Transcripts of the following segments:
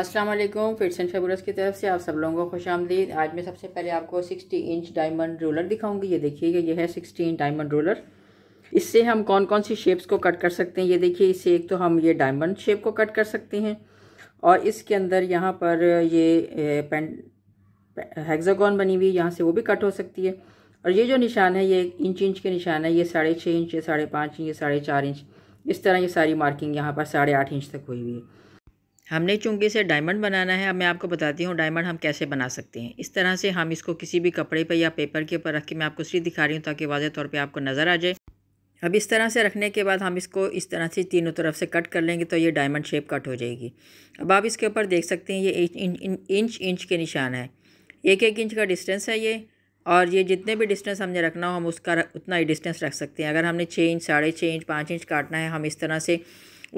अस्सलाम वालेकुम fits and fabulous की तरफ से आप सब लोगों को खुश आमदीद आज मैं सबसे पहले आपको 60 इंच डायमंड रोलर दिखाऊंगी ये देखिए ये है 60 इंच डायमंड रोलर इससे हम कौन कौन सी शेप्स को कट कर सकते हैं ये देखिए इससे एक तो हम ये डायमंड शेप को कट कर सकते हैं और इसके अंदर यहाँ पर ये पेन हेक्सागन बनी हुई यहाँ से वो भी कट हो सकती है और ये जो निशान है ये इंच इंच के निशान है ये साढ़े छः इंच ये साढ़े पाँच इंच ये साढ़े चार इंच इस तरह ये सारी मार्किंग यहाँ पर साढ़े आठ इंच तक हुई हुई है हमने चूंकि इसे डायमंड बनाना है अब मैं आपको बताती हूँ डायमंड हम कैसे बना सकते हैं इस तरह से हम इसको किसी भी कपड़े पर या पेपर के ऊपर रख के मैं आपको सीधी दिखा रही हूँ ताकि वाजह तौर पर आपको नज़र आ जाए अब इस तरह से रखने के बाद हम इसको इस तरह से तीनों तरफ से कट कर लेंगे तो ये डायमंड शेप कट हो जाएगी अब आप इसके ऊपर देख सकते हैं ये इंच, इंच के निशान है एक एक इंच का डिस्टेंस है ये और ये जितने भी डिस्टेंस हमने रखना हो हम उसका उतना ही डिस्टेंस रख सकते हैं अगर हमने छः इंच साढ़े छः इंच पाँच इंच काटना है हम इस तरह से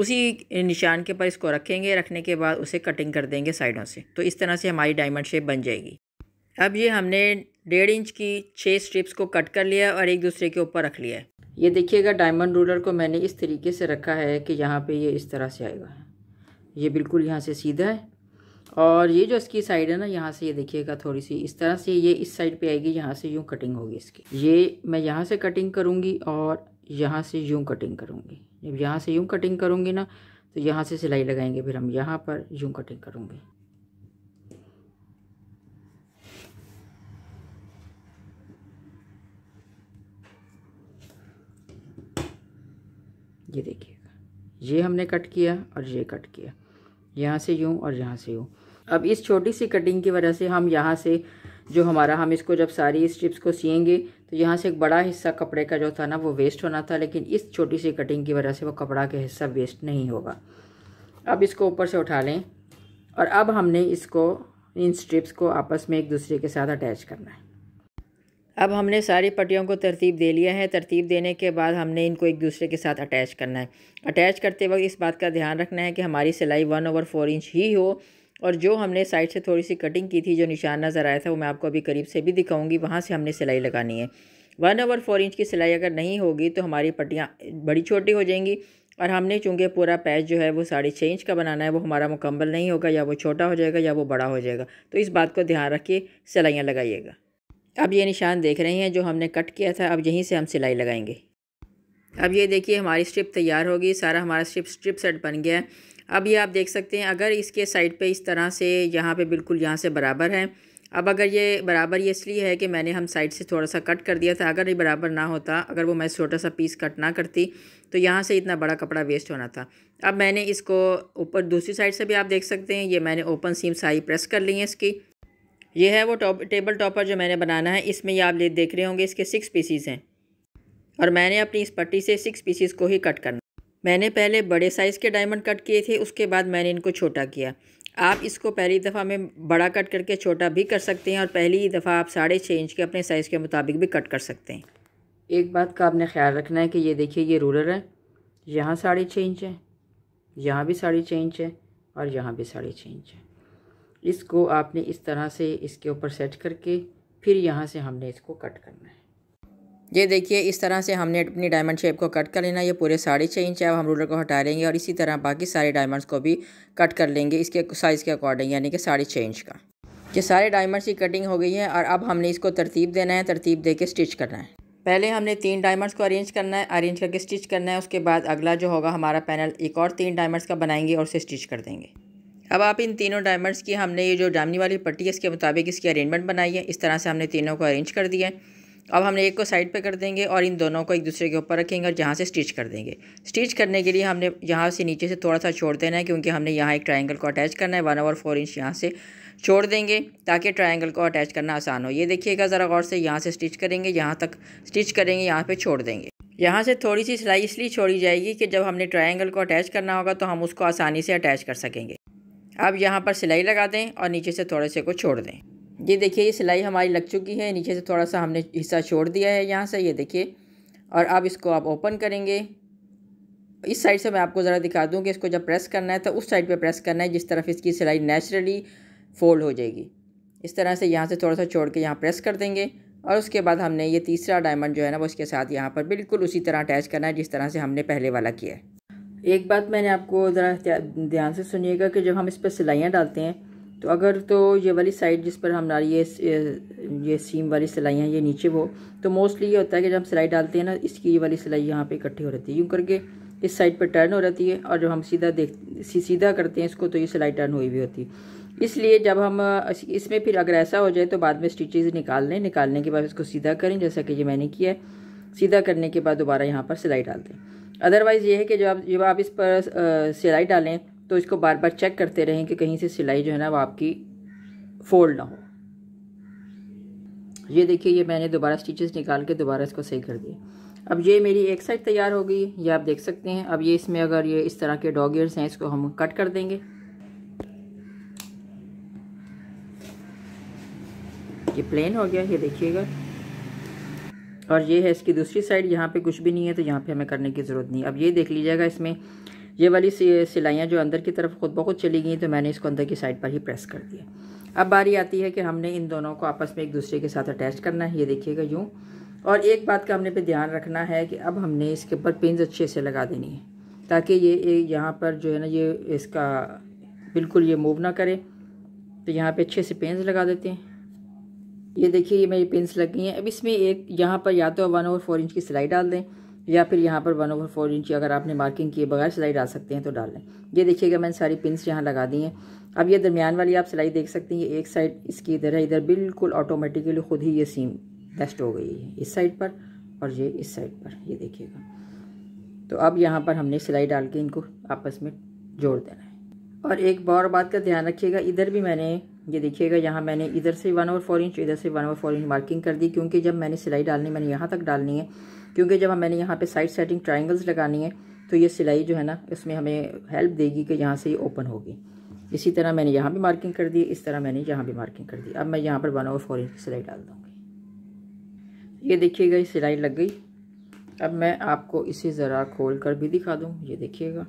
उसी निशान के ऊपर इसको रखेंगे रखने के बाद उसे कटिंग कर देंगे साइडों से तो इस तरह से हमारी डायमंड शेप बन जाएगी अब ये हमने डेढ़ इंच की छः स्ट्रिप्स को कट कर लिया और एक दूसरे के ऊपर रख लिया ये देखिएगा डायमंड रूलर को मैंने इस तरीके से रखा है कि यहाँ पे ये इस तरह से आएगा ये बिल्कुल यहाँ से सीधा है और ये जो इसकी साइड है ना यहाँ से ये देखिएगा थोड़ी सी इस तरह से ये इस साइड पे आएगी यहाँ से यूँ कटिंग होगी इसकी ये मैं यहाँ से कटिंग करूँगी और यहाँ से यूँ कटिंग करूँगी जब यहाँ से यूँ कटिंग करूँगी ना तो यहाँ से सिलाई लगाएंगे फिर हम यहाँ पर यूँ कटिंग करूँगे ये देखिएगा ये हमने कट किया और ये कट किया यहाँ से यूँ और यहाँ से यूँ अब इस छोटी सी कटिंग की वजह से हम यहाँ से जो हमारा हम इसको जब सारी स्ट्रिप्स को सियेंगे तो यहाँ से एक बड़ा हिस्सा कपड़े का जो था ना वो वेस्ट होना था लेकिन इस छोटी सी कटिंग की वजह से वो कपड़ा का हिस्सा वेस्ट नहीं होगा अब इसको ऊपर से उठा लें और अब हमने इसको इन स्ट्रिप्स को आपस में एक दूसरे के साथ अटैच करना है अब हमने सारी पट्टियों को तरतीब दे लिया है तरतीब देने के बाद हमने इनको एक दूसरे के साथ अटैच करना है अटैच करते वक्त इस बात का ध्यान रखना है कि हमारी सिलाई वन ओवर फोर इंच ही हो और जो हमने साइड से थोड़ी सी कटिंग की थी जो निशान नज़र आया था वो मैं आपको अभी करीब से भी दिखाऊंगी वहाँ से हमने सिलाई लगानी है वन ओवर फोर इंच की सिलाई अगर नहीं होगी तो हमारी पट्टियाँ बड़ी छोटी हो जाएंगी और हमने चूँकि पूरा पैच जो है वो साढ़े छः इंच का बनाना है वो हमारा मुकम्मल नहीं होगा या वो छोटा हो जाएगा या वो बड़ा हो जाएगा तो इस बात को ध्यान रखिए सिलाइयाँ लगाइएगा अब ये निशान देख रहे हैं जो हमने कट किया था अब यहीं से हम सिलाई लगाएंगे अब ये देखिए हमारी स्ट्रिप तैयार होगी सारा हमारा स्ट्रिप स्ट्रिप सेट बन गया है अब ये आप देख सकते हैं अगर इसके साइड पे इस तरह से यहाँ पे बिल्कुल यहाँ से बराबर है अब अगर ये बराबर ये इसलिए है कि मैंने हम साइड से थोड़ा सा कट कर दिया था अगर ये बराबर ना होता अगर वो मैं छोटा सा पीस कट ना करती तो यहाँ से इतना बड़ा कपड़ा वेस्ट होना था अब मैंने इसको ऊपर दूसरी साइड से भी आप देख सकते हैं ये मैंने ओपन सीम साई प्रेस कर ली है इसकी ये है वो टॉप टेबल टॉपर जो मैंने बनाना है इसमें ये आप देख रहे होंगे इसके सिक्स पीसीज हैं और मैंने अपनी इस पट्टी से सिक्स पीसीज को ही कट करना मैंने पहले बड़े साइज़ के डायमंड कट किए थे उसके बाद मैंने इनको छोटा किया आप इसको पहली दफ़ा में बड़ा कट करके छोटा भी कर सकते हैं और पहली ही दफ़ा आप साढ़े छः इंच के अपने साइज़ के मुताबिक भी कट कर सकते हैं एक बात का आपने ख्याल रखना है कि ये देखिए ये रूलर है यहाँ साढ़े छः इंच है यहाँ भी साढ़े छः इंच है और यहाँ भी साढ़े छः इंच है इसको आपने इस तरह से इसके ऊपर सेट करके फिर यहाँ से हमने इसको कट करना है ये देखिए इस तरह से हमने अपनी डायमंड शेप को कट कर लेना ये पूरे साढ़े छः इंच अब हम रूलर को हटा लेंगे और इसी तरह बाकी सारे डायमंड्स को भी कट कर लेंगे इसके साइज़ के अकॉर्डिंग यानी कि साढ़े छः इंच का ये सारे डायमंड्स की कटिंग हो गई है और अब हमने इसको तरतीब देना है तरतीब दे के स्टिच करना है पहले हमने तीन डायमंड्स को अरेंज करना है अरेंज करके स्टिच करना है उसके बाद अगला जो होगा हमारा पैनल एक और तीन डायमंड्स का बनाएंगे और उसे स्टिच कर देंगे अब आप इन तीनों डायमंड्स की हमने ये जो डामनी वाली पट्टी है इसके मुताबिक इसकी अरेंजमेंट बनाई है इस तरह से हमने तीनों को अरेंज कर दिया है अब हमने एक को साइड पे कर देंगे और इन दोनों को एक दूसरे के ऊपर रखेंगे और जहाँ से स्टिच कर देंगे स्टिच करने के लिए हमने यहाँ से नीचे से थोड़ा सा छोड़ देना है क्योंकि हमने यहाँ एक ट्रायंगल को अटैच करना है वन ओवर फोर इंच यहाँ से छोड़ देंगे ताकि ट्रायंगल को अटैच करना आसान हो ये देखिएगा ज़रा गौर से यहाँ से स्टिच करेंगे यहाँ तक स्टिच करेंगे यहाँ पर छोड़ देंगे यहाँ से थोड़ी सी सिलाई इसलिए छोड़ी जाएगी कि जब हमने ट्राइंगल को अटैच करना होगा तो हम उसको आसानी से अटैच कर सकेंगे अब यहाँ पर सिलाई लगा दें और नीचे से थोड़े से को छोड़ दें ये देखिए ये सिलाई हमारी लग चुकी है नीचे से थोड़ा सा हमने हिस्सा छोड़ दिया है यहाँ से ये देखिए और अब इसको आप ओपन करेंगे इस साइड से मैं आपको ज़रा दिखा दूँ कि इसको जब प्रेस करना है तो उस साइड पे प्रेस करना है जिस तरफ इसकी सिलाई नेचुरली फोल्ड हो जाएगी इस तरह से यहाँ से थोड़ा सा छोड़ के यहाँ प्रेस कर देंगे और उसके बाद हमने ये तीसरा डायमंड जो है ना वो इसके साथ यहाँ पर बिल्कुल उसी तरह अटैच करना है जिस तरह से हमने पहले वाला किया है एक बात मैंने आपको ज़रा ध्यान से सुनिएगा कि जब हम इस पर सिलाइयाँ डालते हैं तो अगर तो ये वाली साइड जिस पर हमारी ये ये सीम वाली सिलाई हैं ये नीचे वो तो मोस्टली ये होता है कि जब हम सिलाई डालते हैं ना इसकी ये वाली सिलाई यहाँ पे इकट्ठी हो रहती है यूँ करके इस साइड पर टर्न हो रहती है और जब हम सीधा देख सीधा करते हैं इसको तो ये सिलाई टर्न हुई भी होती है इसलिए जब हम इसमें फिर अगर ऐसा हो जाए तो बाद में स्टिचेज निकाल लें निकालने के बाद इसको सीधा करें जैसा कि ये मैंने किया है सीधा करने के बाद दोबारा यहाँ पर सिलाई डाल दें अदरवाइज़ ये है कि जब आप जब आप इस पर सिलाई डालें तो इसको बार बार चेक करते रहें कि कहीं से सिलाई जो है ना वो आपकी फोल्ड ना हो ये देखिए ये मैंने दोबारा स्टिचेस निकाल के दोबारा इसको सही कर दिया अब ये मेरी एक साइड तैयार हो गई ये आप देख सकते हैं अब ये इसमें अगर ये इस तरह के डॉग ईयर्स हैं इसको हम कट कर देंगे ये प्लेन हो गया ये देखिएगा और ये है इसकी दूसरी साइड यहाँ पे कुछ भी नहीं है तो यहाँ पे हमें करने की ज़रूरत नहीं अब ये देख लीजिएगा इसमें ये वाली सिलाइयाँ जो अंदर की तरफ खुद बहुत चली गई तो मैंने इसको अंदर की साइड पर ही प्रेस कर दिया अब बारी आती है कि हमने इन दोनों को आपस में एक दूसरे के साथ अटैच करना है ये देखिएगा यूँ और एक बात का हमने पे ध्यान रखना है कि अब हमने इसके ऊपर पिंस अच्छे से लगा देनी है ताकि ये यहाँ पर जो है ना ये इसका बिल्कुल ये मूव ना करे तो यहाँ पे अच्छे से पेंस लगा देते हैं ये देखिए ये मेरी पेंस लग गई हैं अब इसमें एक यहाँ पर या तो वन और फोर इंच की सिलाई डाल दें या फिर यहाँ पर वन ओवर फोर इंच अगर आपने मार्किंग किए बगैर सिलाई डाल सकते हैं तो डाल लें ये देखिएगा मैंने सारी पिंस यहाँ लगा दी हैं अब ये दरमियान वाली आप सिलाई देख सकते हैं ये एक साइड इसकी इधर है इधर बिल्कुल ऑटोमेटिकली खुद ही ये सीम बेस्ट हो गई है इस साइड पर और ये इस साइड पर ये देखिएगा तो अब यहाँ पर हमने सिलाई डाल के इनको आपस में जोड़ देना है और एक और बात का ध्यान रखिएगा इधर भी मैंने ये देखिएगा यहाँ मैंने इधर से वन और फोर इंच इधर से वन और फोर इंच मार्किंग कर दी क्योंकि जब मैंने सिलाई डालनी मैंने यहाँ तक डालनी है क्योंकि जब मैंने यहाँ पे साइड सेटिंग ट्राइंगल्स लगानी है तो ये सिलाई जो है ना इसमें हमें हेल्प देगी कि यहाँ से ये ओपन होगी इसी तरह मैंने यहाँ भी मार्किंग कर दी इस तरह मैंने यहाँ भी मार्किंग कर दी अब मैं यहाँ पर वन और फोर इंच की सिलाई डाल दूँगी ये देखिएगा ये सिलाई लग गई अब मैं आपको इसे ज़रा खोल कर भी दिखा दूँ ये देखिएगा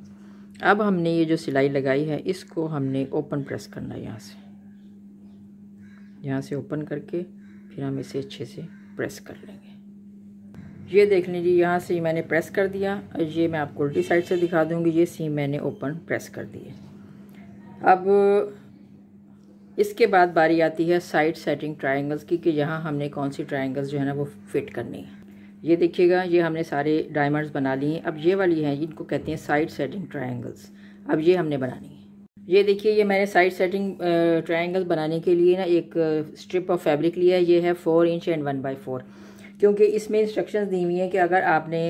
अब हमने ये जो सिलाई लगाई है इसको हमने ओपन प्रेस करना है यहाँ से यहाँ से ओपन करके फिर हम इसे अच्छे से प्रेस कर लेंगे ये देख लीजिए यहाँ से मैंने प्रेस कर दिया और ये मैं आपको उल्टी साइड से दिखा दूँगी ये सीम मैंने ओपन प्रेस कर दी है अब इसके बाद बारी आती है साइड सेटिंग ट्रायंगल्स की कि यहाँ हमने कौन सी ट्रायंगल्स जो है ना वो फिट करनी है ये देखिएगा ये हमने सारे डायमंड्स बना लिए हैं अब ये वाली हैं इनको कहते हैं साइड सेटिंग ट्रायंगल्स अब ये हमने बनानी है ये देखिए ये मैंने साइड सेटिंग ट्रायंगल बनाने के लिए ना एक स्ट्रिप ऑफ फैब्रिक लिया है ये है four inch and one by four क्योंकि इसमें इंस्ट्रक्शंस दी हुई हैं कि अगर आपने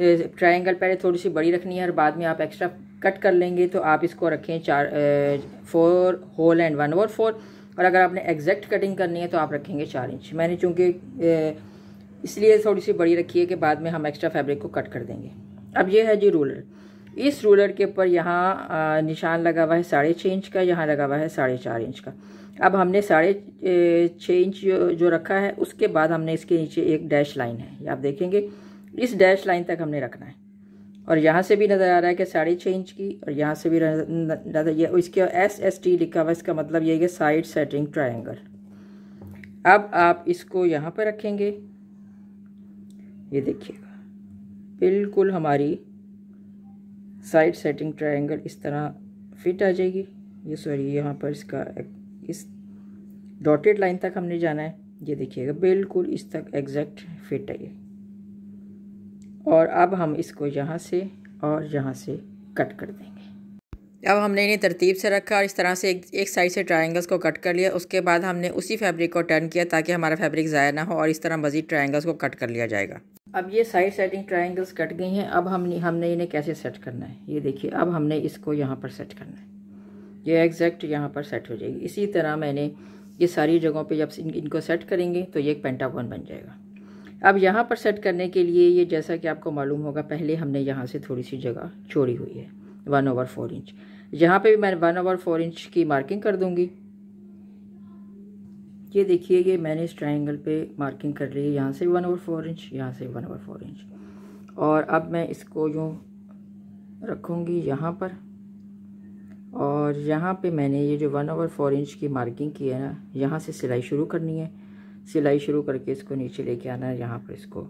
ट्रायंगल पहले थोड़ी सी बड़ी रखनी है और बाद में आप एक्स्ट्रा कट कर लेंगे तो आप इसको रखें चार फोर होल एंड वन और फोर और अगर आपने एग्जैक्ट कटिंग करनी है तो आप रखेंगे चार इंच मैंने चूँकि इसलिए थोड़ी सी बड़ी रखी है कि बाद में हम एक्स्ट्रा फैब्रिक को कट कर देंगे अब ये है जी रूलर इस रूलर के ऊपर यहाँ निशान लगा हुआ है साढ़े छः इंच का यहाँ लगा हुआ है साढ़े चार इंच का अब हमने साढ़े छः इंच जो, जो रखा है उसके बाद हमने इसके नीचे एक डैश लाइन है आप देखेंगे इस डैश लाइन तक हमने रखना है और यहाँ से भी नज़र आ रहा है कि साढ़े छः इंच की और यहाँ से भी नजर ये इसके एस एस टी लिखा हुआ इसका मतलब ये है साइड सेटिंग ट्राइंगल अब आप इसको यहाँ पर रखेंगे ये देखिएगा बिल्कुल हमारी साइड सेटिंग ट्रायंगल इस तरह फिट आ जाएगी ये सॉरी यहाँ पर इसका इस डॉटेड लाइन तक हमने जाना है ये देखिएगा बिल्कुल इस तक एग्जैक्ट फिट है ये और अब हम इसको यहाँ से और यहाँ से कट कर देंगे अब हमने इन्हें तरतीब से रखा और इस तरह से एक, एक साइड से ट्रायंगल्स को कट कर लिया उसके बाद हमने उसी फैब्रिक को टर्न किया ताकि हमारा फैब्रिक ज़ाया ना हो और इस तरह मज़ीद ट्रायंगल्स को कट कर लिया जाएगा अब ये साइड सेटिंग ट्रायंगल्स कट गई हैं अब हम हमने इन्हें कैसे सेट करना है ये देखिए अब हमने इसको यहाँ पर सेट करना है ये एग्जैक्ट यहाँ पर सेट हो जाएगी इसी तरह मैंने ये सारी जगहों पे जब इन, इनको सेट करेंगे तो ये एक पेंटागन बन जाएगा अब यहाँ पर सेट करने के लिए ये जैसा कि आपको मालूम होगा पहले हमने यहाँ से थोड़ी सी जगह छोड़ी हुई है वन ओवर फोर इंच यहाँ पर भी मैं वन ओवर फोर इंच की मार्किंग कर दूँगी ये देखिए ये मैंने इस ट्राइंगल पे मार्किंग कर ली है यहाँ से वन ओवर फोर इंच यहाँ से वन ओवर फोर इंच और अब मैं इसको यूँ रखूँगी यहाँ पर और यहाँ पे मैंने ये जो वन ओवर फोर इंच की मार्किंग की है ना यहाँ से सिलाई शुरू करनी है सिलाई शुरू करके इसको नीचे लेके आना है यहाँ पर इसको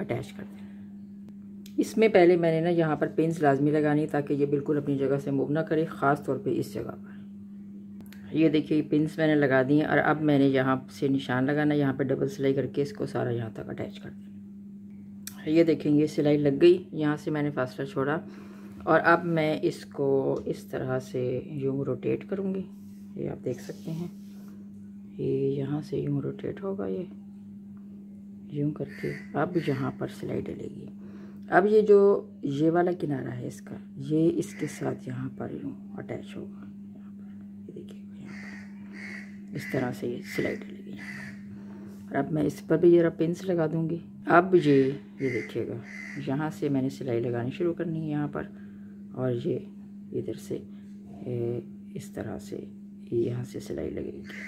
अटैच कर देना इसमें पहले मैंने ना यहाँ पर पेंस लाजमी लगानी ताकि ये बिल्कुल अपनी जगह से मूव ना करे ख़ास तौर पे इस जगह पर ये देखिए पिंस मैंने लगा दी हैं और अब मैंने यहाँ से निशान लगाना यहाँ पर डबल सिलाई करके इसको सारा यहाँ तक अटैच कर देना ये देखेंगे सिलाई लग गई यहाँ से मैंने फासला छोड़ा और अब मैं इसको इस तरह से यूँ रोटेट करूँगी ये आप देख सकते हैं ये यहाँ से यूँ रोटेट होगा ये यूँ करके अब यहाँ पर सिलाई डलेगी अब ये जो ये वाला किनारा है इसका ये इसके साथ यहाँ पर यूँ अटैच होगा इस तरह से ये सिलाई डलेगी और अब मैं इस पर भी ज़रा पेंस लगा दूँगी अब ये ये देखिएगा यहाँ से मैंने सिलाई लगानी शुरू करनी है यहाँ पर और ये इधर से इस तरह से यहाँ से सिलाई लगेगी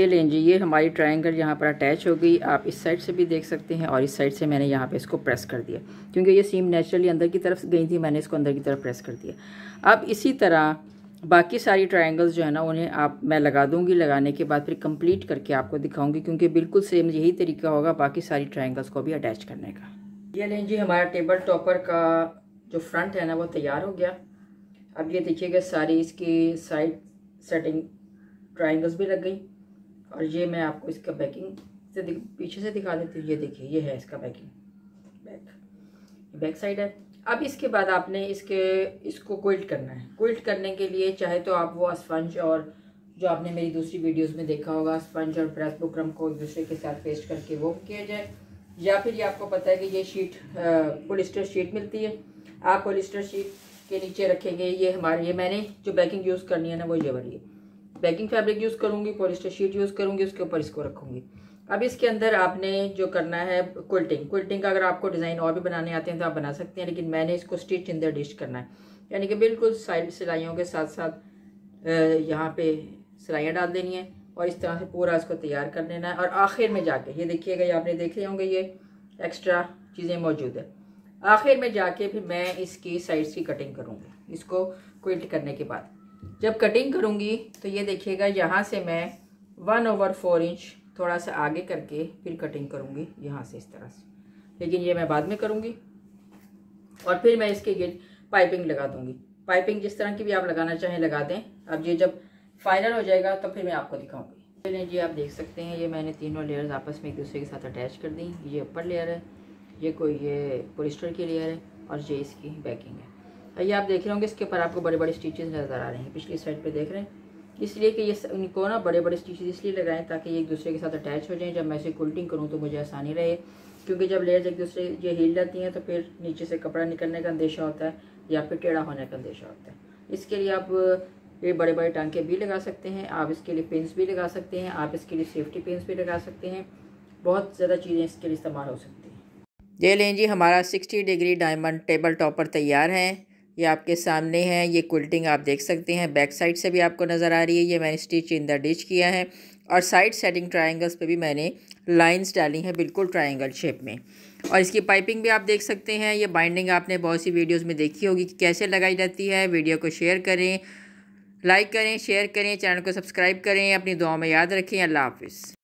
ये लें जी ये हमारी ट्रायंगल यहाँ पर अटैच हो गई आप इस साइड से भी देख सकते हैं और इस साइड से मैंने यहाँ पे इसको प्रेस कर दिया क्योंकि ये सीम नेचुरली अंदर की तरफ गई थी मैंने इसको अंदर की तरफ प्रेस कर दिया अब इसी तरह बाकी सारी ट्रायंगल्स जो है ना उन्हें आप मैं लगा दूंगी लगाने के बाद फिर कंप्लीट करके आपको दिखाऊंगी क्योंकि बिल्कुल सेम यही तरीका होगा बाकी सारी ट्रायंगल्स को भी अटैच करने का ये लें जी हमारा टेबल टॉपर का जो फ्रंट है ना वो तैयार हो गया अब ये देखिएगा सारी इसकी साइड सेटिंग ट्राइंगल्स भी लग गई और ये मैं आपको इसका बैकिंग से पीछे से दिखा देती हूँ ये देखिए ये है इसका बैकिंग बैक बैक साइड है अब इसके बाद आपने इसके इसको क्विल्ट करना है क्विल्ट करने के लिए चाहे तो आप वो स्पंज और जो आपने मेरी दूसरी वीडियोस में देखा होगा स्पंज और प्रेस बुक्रम को एक दूसरे के साथ पेस्ट करके वो किया जाए या फिर ये आपको पता है कि ये शीट पोलिस्टर शीट मिलती है आप पोलिस्टर शीट के नीचे रखेंगे ये हमारे ये मैंने जो बैकिंग यूज़ करनी है ना वो ये वाली है बैकिंग फैब्रिक यूज़ करूँगी पोलिस्टर शीट यूज़ करूँगी उसके ऊपर इसको रखूँगी अब इसके अंदर आपने जो करना है कुल्टिंग कुल्टिंग का अगर आपको डिज़ाइन और भी बनाने आते हैं तो आप बना सकते हैं लेकिन मैंने इसको स्टिच इन द डिश करना है यानी कि बिल्कुल साइड सिलाइयों के साथ साथ यहाँ पे सिलाइयाँ डाल देनी है और इस तरह से पूरा इसको तैयार कर लेना है और आखिर में जाके ये देखिएगा ये आपने देख लिए होंगे ये एक्स्ट्रा चीज़ें मौजूद है आखिर में जाके फिर मैं इसकी साइड्स की कटिंग करूँगी इसको क्विल्ट करने के बाद जब कटिंग करूँगी तो ये देखिएगा यहाँ से मैं वन ओवर फोर इंच थोड़ा सा आगे करके फिर कटिंग करूँगी यहाँ से इस तरह से लेकिन ये मैं बाद में करूँगी और फिर मैं इसके ये पाइपिंग लगा दूँगी पाइपिंग जिस तरह की भी आप लगाना चाहें लगा दें अब ये जब फाइनल हो जाएगा तो फिर मैं आपको दिखाऊँगी चलिए जी आप देख सकते हैं ये मैंने तीनों लेयर्स आपस में एक दूसरे के साथ अटैच कर दी ये अपर लेयर है ये कोई ये पोलिस्टर की लेयर है और ये इसकी बैकिंग है ये आप देख रहे होंगे इसके ऊपर आपको बड़े बड़े स्टिचेज नज़र आ रहे हैं पिछली साइड पर देख रहे हैं इसलिए कि ये इनको ना बड़े बड़े स्टीचेज़ इसलिए लगाएं ताकि ये एक दूसरे के साथ अटैच हो जाएं जब मैं इसे कुल्टिंग करूँ तो मुझे आसानी रहे क्योंकि जब लेयर्स एक दूसरे ये हिल जाती हैं तो फिर नीचे से कपड़ा निकलने का अंदेशा होता है या फिर टेढ़ा होने का अंदेशा होता है इसके लिए आप ये बड़े बड़े टांके भी लगा सकते हैं आप इसके लिए पेंस भी लगा सकते हैं आप इसके लिए सेफ्टी पेंस भी लगा सकते हैं बहुत ज़्यादा चीज़ें इसके लिए इस्तेमाल हो सकती हैं ये लें जी हमारा sixty degree diamond table topper तैयार है ये आपके सामने है ये क्विल्टिंग आप देख सकते हैं बैक साइड से भी आपको नज़र आ रही है ये मैंने स्टिच इन द डिच किया है और साइड सेटिंग ट्राइंगल्स पे भी मैंने लाइंस डाली हैं बिल्कुल ट्राइंगल शेप में और इसकी पाइपिंग भी आप देख सकते हैं ये बाइंडिंग आपने बहुत सी वीडियोज़ में देखी होगी कि कैसे लगाई जाती है वीडियो को शेयर करें लाइक करें शेयर करें चैनल को सब्सक्राइब करें अपनी दुआ में याद रखें अल्लाह हाफ़